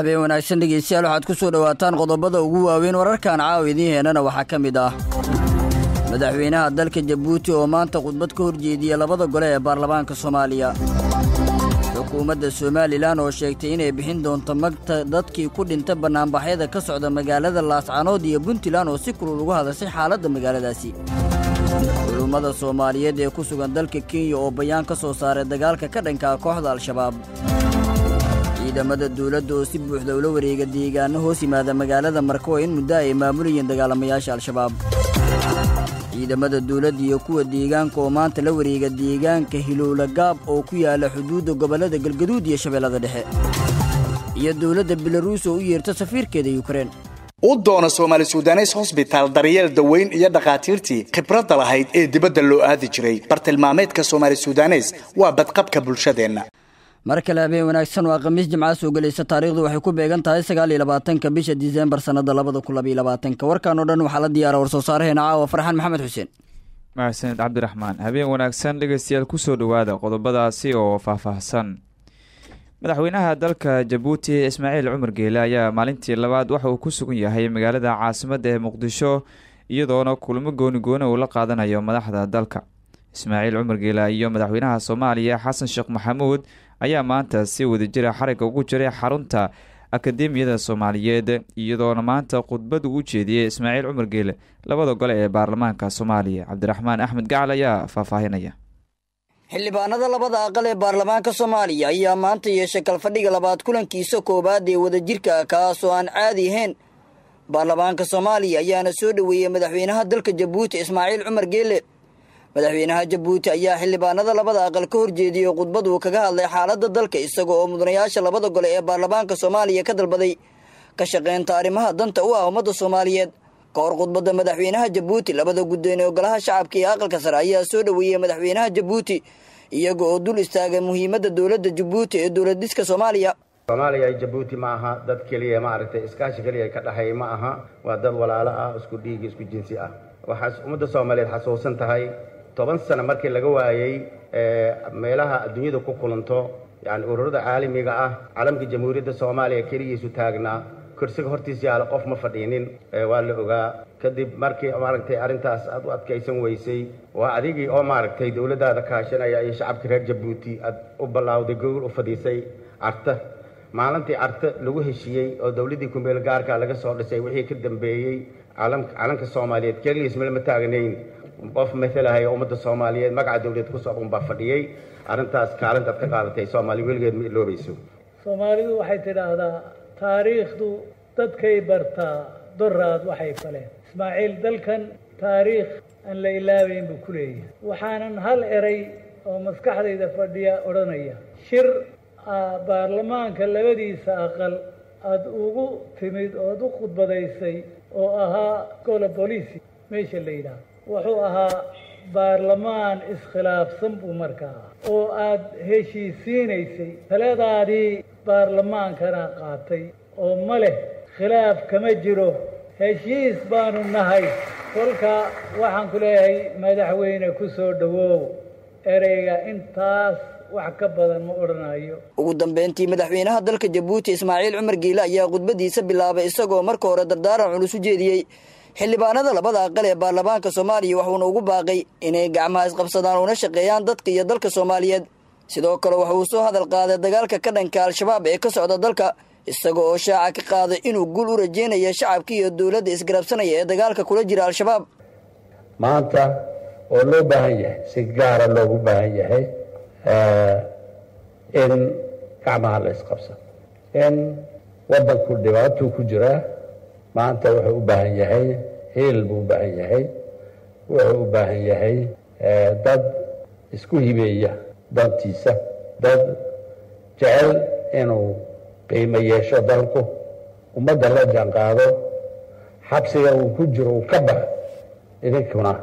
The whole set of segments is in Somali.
habeen wanaagsan dhegeystayaal waxaad ku soo dhowaataan qodobada ugu waaweyn wararkan caawa idiin heenana waxaa ka mid ah madaxweynaha dalka jabuuti oo maanta khudbad ka horjeediya labada gole ee baarlamaanka soomaaliya xukuumadda somalilan oo sheegtay inay bixin doonto magta dadkii ku dhintay bannaanbaxyada ka socda magaalada laascanood iyo puntland oo si kulul uga hadashay xaaladda magaaladaasi culummada soomaaliyeed ee ku sugan dalka kenya oo bayaan ka soo saaray dagaalka ka dhankaa kooxda al-shabaab ciidamada dowladda oo si buuxda ula wareega deegaano hoos yimaada magaalada markoo in muddo ay maamulayeen dagaalamayaasha al-shabaab ciidamada dowladda iyo kuwa deegaanka oo maanta la wareega deegaanka hilowla gaab oo ku yaala xuduudda gobollada galgaduud iyo shabeellada dhexe iyo dowladda belaruus oo u yeerta safiirkeeda yukrain u doono soomaali sudanes hosbitaal daryeel daweyn iyo dhakhaatiirtii khibradda lahayd ee dibadda loo aadi jiray bartilmaameedka soomaali sudanes waa badqabka bulshadeenna mar kale habeen wanaagsan waa khamiis jimcaha soo gelaysa taariikhdu waxay ku beegan tahay sagaal iyo labaatanka bisha diseembar sannada labada kun labaiyo labaatanka warkan oo dhan waxaa la diyaara warsoosaaraheena caawa farxan maxamed xuseen maxsaned cabdiraxmaan habeen wanaagsan dhegeystayaal kusoo dhawaada qodobadaasi oo faahfaahsan madaxweynaha dalka jabuuti ismaaciil cumar geela ayaa maalintii labaad waxa uu ku sugan yahay magaalada caasimadda ee muqdisho iyadoona kulmo goonigoona uu la qaadanayo madaxda dalka ismaaciil cumar geela iyo madaxweynaha soomaaliya xasan sheekh maxamuud ayaa maanta si wadajira ah xariga ugu jiray xarunta akademiyada soomaaliyeed iyadoona maanta khudbad uu jeediyey ismaaciil cumar geele labada gole ee baarlamaanka soomaaliya cabdiraxmaan axmed gacal ayaa faahfaahinaya xildhibaanada labada aqal ee baarlamaanka soomaaliya ayaa maanta yeeshay kalfadhiga labaad kulankiisa koowaad ee wadajirka ah, kaas oo aan caadi ahayn baarlamaanka soomaaliya ayaana soo dhoweeyey madaxweynaha dalka jabuuti ismaaciil cumar geele madaxweynaha jabuuti ayaa xildhibaanada labada aqal ka horjeediyey khudbad uu kaga hadlay xaaladda dalka isaga oo mudanayaasha labada gole ee baarlamaanka soomaaliya ka dalbaday ka shaqeynta arrimaha danta u ah ummadda soomaaliyeed ka hor khudbadda madaxweynaha jabuuti labada guddoon ee golaha shacabka ee aqalka sare ayaa soo dhoweeyey madaxweynaha jabuuti iyaga oo dul istaagay muhiimadda dowladda jabuuti ee dowladiska soomaaliya soomaaliya jabuuti ma aha dad keliya maaragtay iskaashi keliya ka dhahay ma aha waa dad walaalo ah isku dhiigi isku jinsi ah waxaas ummadda soomaaliyeed xasuusan tahay toban sano markii laga waayey meelaha adduunyada ku kulanto yani ururada caalamiga ah calamka jamhuuriyadda soomaaliya keligiisu taagnaa kursiga hortiis yaala qof ma fadhiinin waa la ogaa kadib markii maaragtay arrintaas aad u adkaysan weysay waa adigii oo maaragtay dowladdaada kaashanaya iyo shacabka reer jabuuti aad u ballawday gogol u fadhiisay carta maalintii carte lagu heshiiyey oo dowladdii kumeel gaarka laga soo dhisay wixii ka dambeeyey calanka soomaaliyeed keligiis male ma taagnayn qof matalahayo ummadda soomaaliyeed magaca dawlad ku soo unbaa fadhiyey arrintaas kaalintaad ka qaadatay soomaali weligeed ma iloobayso soomaalidu waxay tidhaahdaa taariikhdu dadkay bartaa doraad waxay faleen ismaaciil dalkan taariikh aan la ilaabayn buu ku leeyahay waxaanan hal eray oo maskaxdayda fadhiya odhanaya shir baarlamaanka labadiisa aqal aad ugu timid oo ad u khudbadaysay oo ahaa gola boliisi meesha la yidhaahdo wuxuu ahaa baarlamaan iskhilaafsan buu markaa oo aad heshiisiinaysay taladaadii baarlamaankana qaatay oo ma leh khilaaf kama jiro heshiis baanu nahay kolka waxaan ku leeyahay madaxweyne ku soo dhowow ereyga intaas wax ka badan ma odhanayo ugu dambeyntii madaxweynaha dalka jabuuti ismaaciil cumar giile ayaa khudbadiisa bilaabay isagoo marka hore dardaaran culus u jeediyey xildhibaanada labada aqal ee baarlamaanka soomaaliya waxuuna ugu baaqay inay gacmaha isqabsadaan una shaqeeyaan dadka iyo dalka soomaaliyeed sidoo kale waxa uu soo hadal qaaday dagaalka ka dhanka al-shabaab ee ka socda dalka isaga oo shaaca ka qaaday inuu guul u rajeynaya shacabkii iyo dowladda isgarabsanaya ee dagaalka kula jira al-shabaab maanta oo loo baahan yahay si gaara loogu baahan yahay eh, in gacmaha la isqabsado in waddanku dhibaatuu ku jiraa maanta wuxuu u baahan yahay heel buu u baahan yahay wuxuu u baahan yahay eh, dad isku hibeeya dantiisa dad jecel inuu qiimo yeesho dalku ummadda la jan qaado xabsiga uu ku jiro uu ka bax idinkuna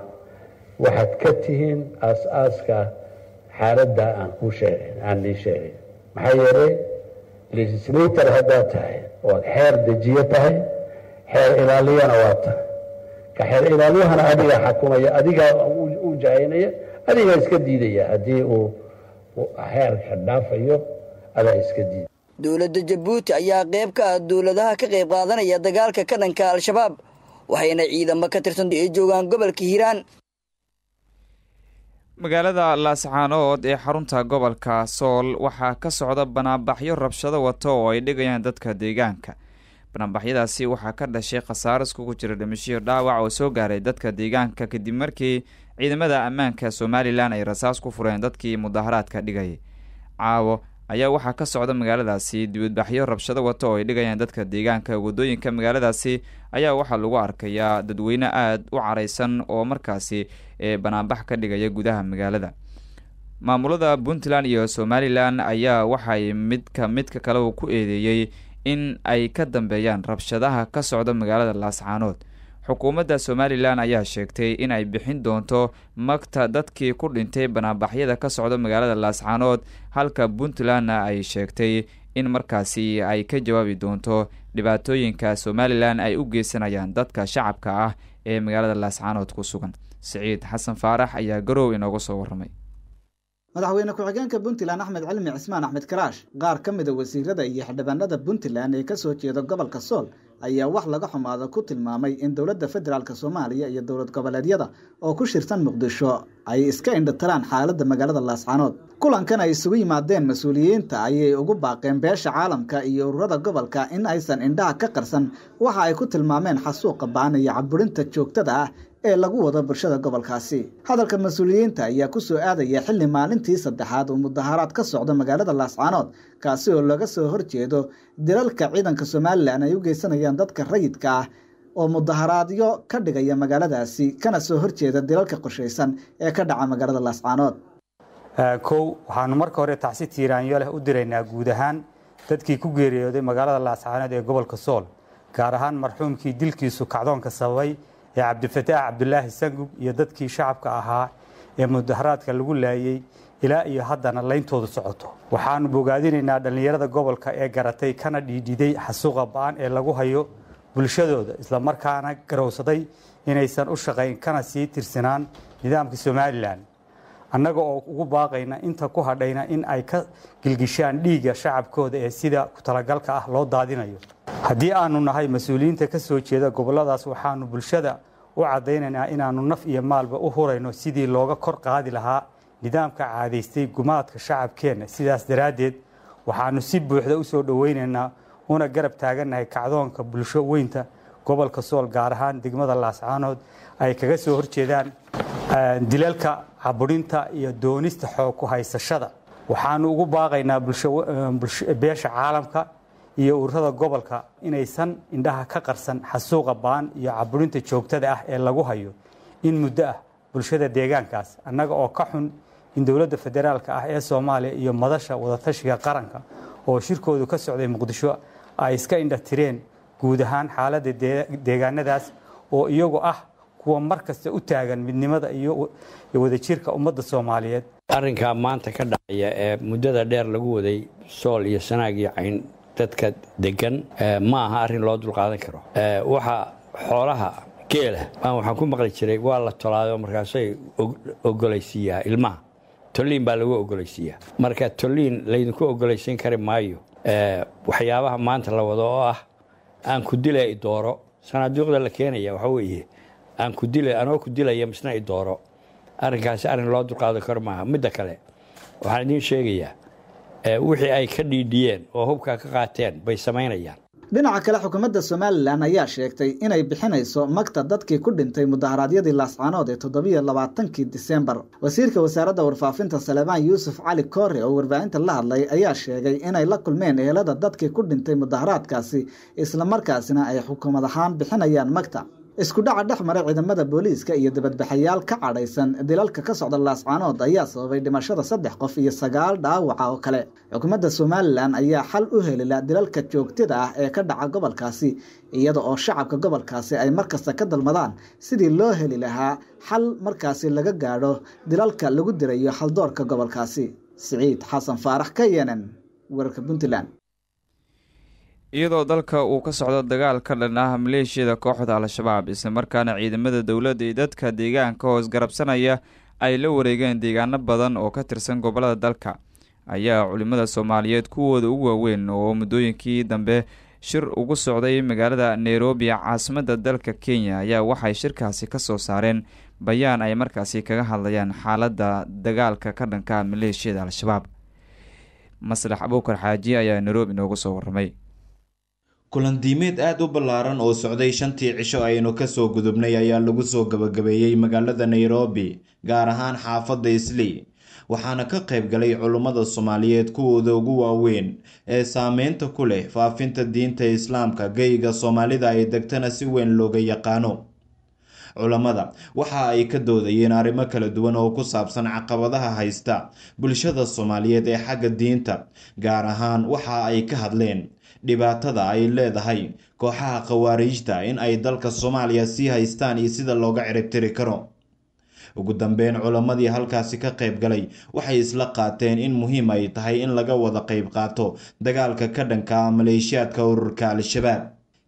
waxaad ka tihiin aas-aaska xaaladda aan kuu sheegin aan nii sheegin maxaa yeelay legislator haddaad tahay ood xeer dejiyo tahay xeer ilaaliyana waa tahay kaxeele ilaamahana adigaa xakumaya adigaa u jahaynaya adigaa iska diidaya haddii uu heerka dhaafayo adaa iska diida dowladda jabuuti ayaa qeyb ka ah dowladaha ka qayb qaadanaya dagaalka ka dhanka al-shabaab waxayna ciidamo ka tirsan ay joogaan gobolka hiiraan magaalada laascaanood ee xarunta gobolka sool waxaa ka socda banaanbaxyo rabshado wato oo ay dhigayaan dadka deegaanka banaanbaxyadaasi waxaa ka dhashay khasaaro iskugu jira dhimashiyo dhaawac oo soo gaaray dadka deegaanka kadib markii ciidamada ammaanka somalilan ay rasaas ku fureen dadkii mudaharaadka dhigayay caawo ayaa waxaa ka socda magaaladaasi dibadbaxyo rabshado wato oo ay dhigayaan dadka deegaanka wadooyinka magaaladaasi ayaa waxaa lagu arkayaa dadweyne aad u caraysan oo markaasi banaanbax ka dhigaya gudaha magaalada maamulada puntland iyo somalilan ayaa waxay mid ka midka kale ku eedeeyey in ay ka dambeeyaan rabshadaha ka socda magaalada laascaanood xukuumadda somalilan ayaa sheegtay in ay bixin doonto magta dadkii ku dhintay banaanbaxyada ka socda magaalada laascaanood halka puntlandna ay sheegtay in markaasi ay ka jawaabi doonto dhibaatooyinka somalilan ay u geysanayaan dadka shacabka ah ee magaalada laascaanood ku sugan siciid xasan faarax ayaa garow inooga soo warramay madaxweyne ku-xigeenka puntland axmed cilmi cismaan axmed karaash qaar ka mida ah wasiirada iyo xildhibaanada puntland ee kasoo jeeda gobolka sool ayaa wax laga xumaada ku tilmaamay in dowladda federaalk soomaaliya iyo dowlad goboleedyada oo ku shirsan muqdisho ay iska indhatiraan xaaladda magaalada laascanood kulankan ay isugu yimaadeen mas-uuliyiinta ayay ugu baaqeen beesha caalamka iyo ururada gobolka in aysan indhaha ka qarsan waxa ay ku tilmaameen xasuuqa baan iyo caburinta joogtada ah ee lagu wado bulshada gobolkaasi hadalka mas-uuliyiinta ayaa ku soo aadaya xilli maalintii saddexaad uu mudaharaad ka socdo magaalada laascaanood kaasi oo laga soo horjeedo dilalka ciidanka somalilan ay u geysanayaan dadka rayidka ah oo mudaharaadyo ka dhigaya magaaladaasi kana soo horjeeda dilalka qorshaysan ee ka dhaca magaalada laascaanood kow waxaanu marka hore tacsi tiiraanyo leh u diraynaa guud ahaan dadkii ku geeriyooday magaalada laascaanood ee gobolka sool gaar ahaan marxuumkii dilkiisu kacdoonka sababay ee cabdifataax cabdulaahi sangub iyo dadkii shacabka ahaa ee mudaharaadka lagu laayey ilaa iyo haddana layntoodu socoto waxaanu bogaadinaynaa dhallinyarada gobolka ee garatay kana dhiidhiday xasuuqa ba-an ee lagu hayo bulshadooda islamarkaana garowsaday inaysan u shaqayn kana sii tirsanaan nidaamka somalilan annaga oo ugu baaqayna inta ku hadhayna in ay ka gilgishaan dhiigga shacabkooda ee sida kutalagalka ah loo daadinayo haddii aanu nahay mas-uuliyiinta ka soo jeeda goboladaas waxaanu bulshada u caddaynayna inaannu naf iyo maalba u hurayno sidii looga kor qaadi lahaa nidaamka caadaystay gumaadka shacabkeenna sidaas daraaddeed waxaannu si buuxda u soo dhoweynaynaa una garab taagannahay kacdoonka bulsho weynta gobolka sool gaar ahaan degmada laascaanood ay kaga soo horjeedaan eh, dilalka caburinta iyo doonista xoog ku haysashada waxaannu ugu baaqaynaa eh, beesha caalamka iyo ururada gobolka inaysan indhaha ka qarsan xasuuqa baan iyo caburinta joogtada ah ee lagu hayo in muddo ah bulshada deegaankaas annaga oo ka xun in dowladda federaalka ah ee soomaaliya iyo madasha wadatashiga qaranka oo shirkoodu ka socday muqdisho ay iska indha tireen guud ahaan xaaladda deegaanadaas oo iyagu ah kuwa mar kasta u taagan midnimada iyo wadajirka ummadda soomaaliyeed arrinka maanta ka dhacaya ee muddada dheer lagu waday sool iyo sanaag iyo cayn dadka degan eh, ma aha arrin loo dulqaadan karo eh, waxa xoolaha geela waxaan ku maqli jiray waa la tolaado markaasay ogolaysiiyaa ilmaha tolliin baa lagu ogolaysiiyaa marka tolliin laydinku ogolaysiin kari maayo eh, waxyaabaha maanta la wado oo ah aan ku dila idooro sanaaduuqda la keenaya waxa weeye aan ku dila anoo ku dilaya misna idooro arrinkaasi arrin loo dulqaadan karo maaha midda kale waxaan idiin sheegayaa Eh, wixii ay ka dhiidhiyeen oo hubka ka qaateen bay samaynayaan dhinaca kale xukuumadda somalilan ayaa sheegtay inay bixinayso magta dadkii ku dhintay mudaharaadyadii laascaanood ee toddobiyo labaatankii diseembar wasiirka wasaaradda warfaafinta saleebaan yuusuf cali koore oo warbaahinta la hadlay ayaa sheegay inay la kulmeen ehelada dadkii ku dhintay mudaharaadkaasi isla markaasina ay xukuumad ahaan bixinayaan magta isku dhaca dhex maray ciidamada booliiska iyo dabadbaxayaal ka cadhaysan dilalka ka socda laascaanood ayaa sababay dhimashada saddex qof iyo sagaal dhaawaca oo kale xukuumadda somalilan ayaa xal u helila dilalka joogtada ah ee ka dhaca gobolkaasi iyada oo shacabka gobolkaasi ay markasta ka dalmadaan sidii loo heli lahaa xal markaasi laga gaadho dilalka lagu dirayo haldoorka gobolkaasi siciid xasan faarax ka yenan wararka puntland iyadoo dalka uu ka socdo dagaal ka dhan ah maleeshiyada kooxda al-shabaab islamarkaana ciidamada dowladda iyo dadka deegaanka hoos garabsanaya ay la wareegeen deegaano badan oo ka tirsan gobollada dalka ayaa culimmada soomaaliyeed kuwooda ugu waaweyn oo muddooyinkii dambe shir ugu socday magaalada nairobi caasimadda dalka kenya ayaa waxay shirkaasi ka soo saareen bayaan ay markaasi kaga hadlayaan xaaladda dagaalka ka dhanka maleeshiyada al-shabaab maslax abuukar xaaji ayaa nairobi noogu soo warramay kulandiimeed aad u ballaaran oo socday shantii cisho aynu kasoo gudubnay ayaa lagu soo gabagabeeyey magaalada nairobi gaar ahaan xaafadda islii waxaana ka qayb galay culummada soomaaliyeed kuwooda ugu waaweyn ee saameynta ku leh faafinta diinta islaamka geyga soomaalida ay degtana si weyn looga yaqaano culammada waxa ay ka doodayeen arrimo kala duwan oo ku saabsan caqabadaha haysta bulshada soomaaliyeed ee xagga diinta gaar ahaan waxa ay ka hadleen dhibaatada ay leedahay kooxaha khawaariijta in ay dalka soomaaliya sii haystaan iyo sida looga ciribtiri karo ugu dambeyn culammadii halkaasi ka qayb galay waxay isla qaateen in muhiim ay tahay in laga wada qayb qaato dagaalka ka dhanka maleeshiyaadka ururka al-shabaab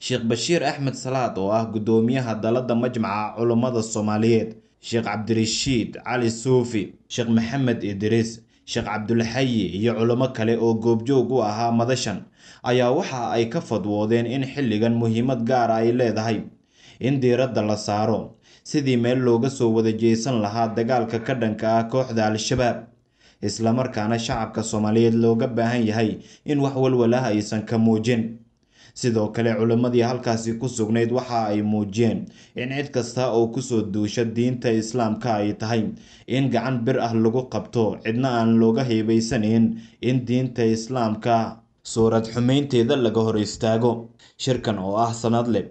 sheekh bashiir axmed salaad oo ah guddoomiyaha dalada majmaca culummada soomaaliyeed sheekh cabdirashiid cali suufi sheekh maxamed idriis sheekh cabdulxayi iyo culamo kale oo goobjoog u ahaa madashan ayaa waxa ay ka fadwoodeen in xilligan muhiimad gaara ay leedahay in diiradda la saaro sidii meel looga soo wada jeesan lahaa dagaalka ka dhanka ah kooxda al-shabaab islamarkaana shacabka soomaaliyeed looga baahan yahay in wax walwalah aysan ka muujin sidoo kale culimmadii halkaasi ku sugnayd waxa ay muujiyeen in cid kasta oo kusoo duusha diinta islaamka ay tahay in gacan bir ah lagu qabto cidna aan looga heebaysanayn in diinta islaamka suurad xumaynteeda laga hor istaago shirkan oo ah sanadle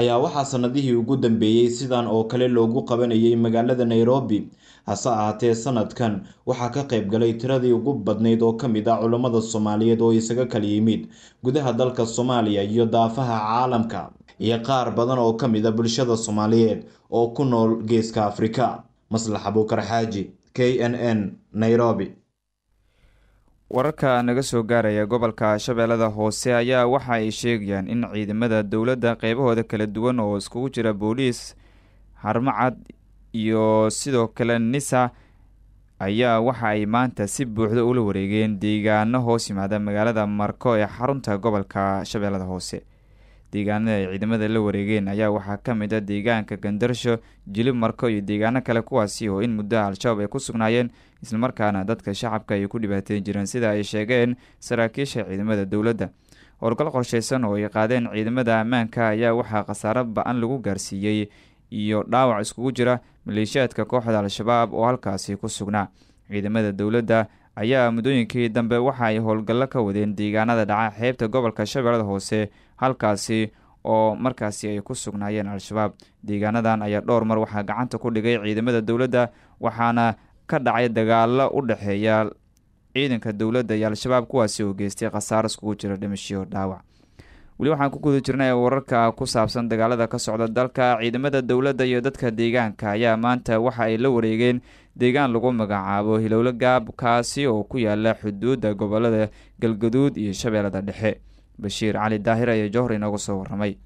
ayaa waxaa sanadihii ugu dambeeyey sidan oo kale loogu qabanayay magaalada nairobi hase ahaatee sanadkan waxaa ka qayb galay tiradii ugu badnayd oo ka mid ah culammada soomaaliyeed oo isaga kala yimid gudaha dalka soomaaliya iyo daafaha caalamka iyo qaar badan oo ka mid a ah bulshada soomaaliyeed oo ku nool geeska afrika maslaxa abuukar xaaji k n n nairobi wararka naga soo gaaraya gobolka shabeellada hoose ayaa waxa ay sheegayaan in ciidamada dowladda qeybahooda kala duwan oo iskugu jira booliis harmacad iyo sidoo kale nisa ayaa waxa ay maanta si buuxda ula wareegeen deegaano hoos yimaada magaalada marko ee xarunta gobolka shabeellada hoose deegaanada ay ciidamada la wareegeen ayaa waxaa ka mid a ah deegaanka gandarsho jilib marko iyo deegaano kale kuwaasi oo in muddaha al-shabaab ay ku sugnaayeen islamarkaana dadka shacabka ay ku dhibaateen jireen sida ay sheegeen saraakiisha ciidamada dowladda howlgal qorshaysan oo ay qaadeen ciidamada ammaanka ayaa waxaa khasaaro ba-an lagu gaarsiiyey iyo dhaawac iskugu jira maleeshiyaadka kooxda al-shabaab oo halkaasi ku sugnaa ciidamada dowladda ayaa muddooyinkii dambe waxa ay howlgallo ka wadeen deegaanada dhaca xeebta gobolka shabeellada hoose halkaasi oo markaasi ay ku sugnaayeen al-shabaab deegaanadan ayaa dhowr mar waxaa gacanta ku dhigay ciidamada dowladda waxaana ka dhacay dagaalo u dhexeeya ciidanka dowladda iyo al-shabaab kuwaasi oo geystay khasaaras kugu jira dhimashyo dhaawac weli waxaan ku guda jirnay wararka ku saabsan dagaalada ka socda dalka ciidamada dowladda iyo dadka deegaanka ayaa maanta waxa ay la wareegeen deegaan lagu magacaabo hilowlo gaab kaasi oo ku yaala xuduudda gobolada galgaduud iyo shabeellada dhexe bashiir cali daahir ayaa jowhar inooga soo warramay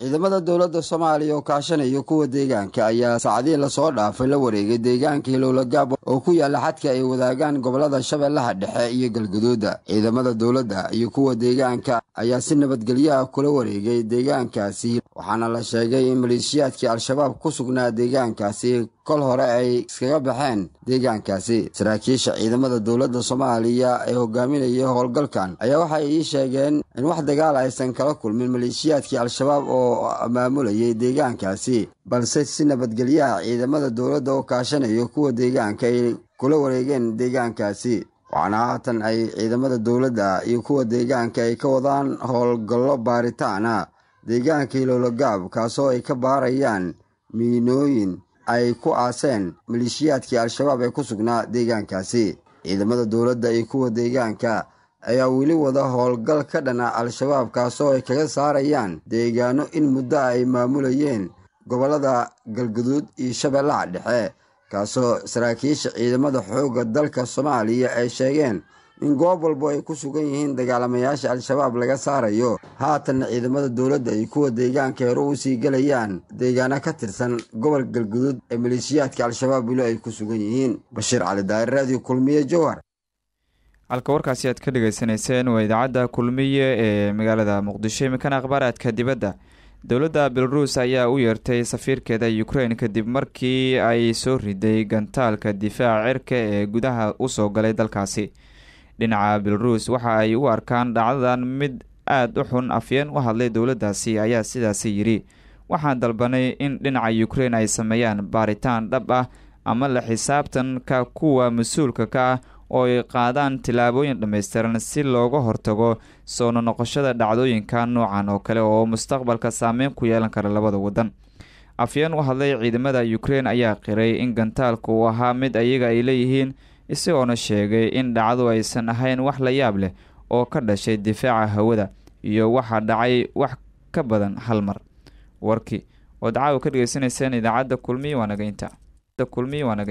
ciidamada dowladda soomaaliya oo kaashanaya kuwa deegaanka ayaa saacadiin lasoo dhaafay la wareegay deegaanka hilowla gaab oo ku yaala xadka ay wadaagaan gobollada shabeellaha dhexe iyo galgaduuda ciidamada dowladda iyo kuwa deegaanka ayaa si nabadgelyaha kula wareegay deegaankaasi waxaana la sheegay in maleeshiyaadkii al-shabaab ku sugnaa deegaankaasi kol hore ay iskaga baxeen deegaankaasi saraakiisha ciidamada dowladda soomaaliya ee hogaaminaya howlgalkan ayaa waxay ii sheegeen in wax dagaal aysan kala kulmin maleeshiyaadkii al-shabaab oo maamulayay deegaankaasi balse si nabadgelyaha ciidamada dowladda oo kaashanayo kuwa deegaanka ay kula wareegeen deegaankaasi waxaana haatan ay ciidamada dowladda iyo kuwa deegaanka ay ka wadaan howlgallo baaritaana deegaankii loolagaab kaasoo ay ka baarayaan miinooyin ay ku aaseen maleeshiyaadkii al-shabaab ee ku sugnaa deegaankaasi ciidamada dowladda iyo kuwa deegaanka ayaa weli wada howlgal ka dhana al-shabaab kaasoo ay kaga saarayaan deegaano in muddo ay maamulayeen gobollada galguduud iyo shabeellaha dhexe kaasoo saraakiisha ciidamada xoogga dalka soomaaliya ay sheegeen in goob walbo ay ku sugan yihiin dagaalamayaasha al-shabaab laga saarayo haatanna ciidamada dowladda ay kuwa deegaanka hero u sii gelayaan deegaano ka tirsan gobol galguduud ee maleeshiyaadka al-shabaab wilo ay ku sugan yihiin bashiir cali daari raadiyo kulmiye jowhar halka warkaasi aad ka dhagaysanayseen waa idaacadda kulmiye ee magaalada muqdisho imikana akhbaaraadka dibadda dowladda belaruus ayaa u yeertay safiirkeeda ukrain kadib markii ay soo riday gantaalka difaaca cirka ee gudaha usoo galay dalkaasi dhinaca belaruus waxa ay u arkaan dhacdadan mid aad u xun afyeen u hadlay dowladdaasi ayaa sidaasi yidhi waxaan dalbanay in dhinaca yukrain ay sameeyaan baaritaan dhab ah ama la xisaabtanka kuwa mas-uulka ka ah oo ay qaadaan tillaabooyin dhammaystiran si looga hortago soono noqoshada dhacdooyinka noocan oo kale oo mustaqbalka saameyn ku yeelan kara labada waddan afyeen u hadlay ciidamada yukrain ayaa qiray in gantaalka uu ahaa mid ayaga ay leeyihiin isagoona sheegay in dhacdu aysan ahayn wax la yaab leh oo ka dhashay difaaca hawada iyo waxaa dhacay wax ka badan hal mar warkii oo dacaawa ka dhegeysanayseen idaacadda kulmiy waanageynta